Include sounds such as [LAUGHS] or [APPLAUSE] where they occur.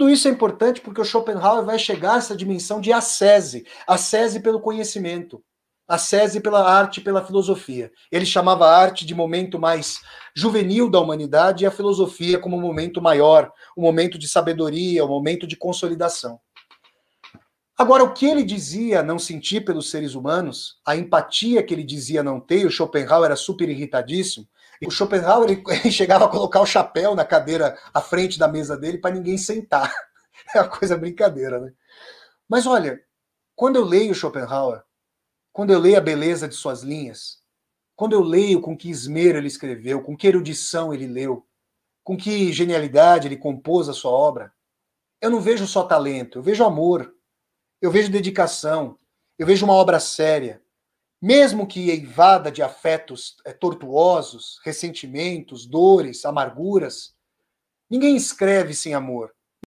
Tudo isso é importante porque o Schopenhauer vai chegar a essa dimensão de ascese, ascese pelo conhecimento, ascese pela arte, pela filosofia. Ele chamava a arte de momento mais juvenil da humanidade e a filosofia como um momento maior, um momento de sabedoria, um momento de consolidação. Agora, o que ele dizia não sentir pelos seres humanos, a empatia que ele dizia não ter, o Schopenhauer era super irritadíssimo. o Schopenhauer [LAUGHS] ele chegava a colocar o chapéu na cadeira à frente da mesa dele para ninguém sentar. [LAUGHS] É uma coisa brincadeira, né? Mas olha, quando eu leio Schopenhauer, quando eu leio a beleza de suas linhas, quando eu leio com que esmero ele escreveu, com que erudição ele leu, com que genialidade ele compôs a sua obra, eu não vejo só talento, eu vejo amor, eu vejo dedicação, eu vejo uma obra séria, mesmo que eivada de afetos é, tortuosos, ressentimentos, dores, amarguras. Ninguém escreve sem amor.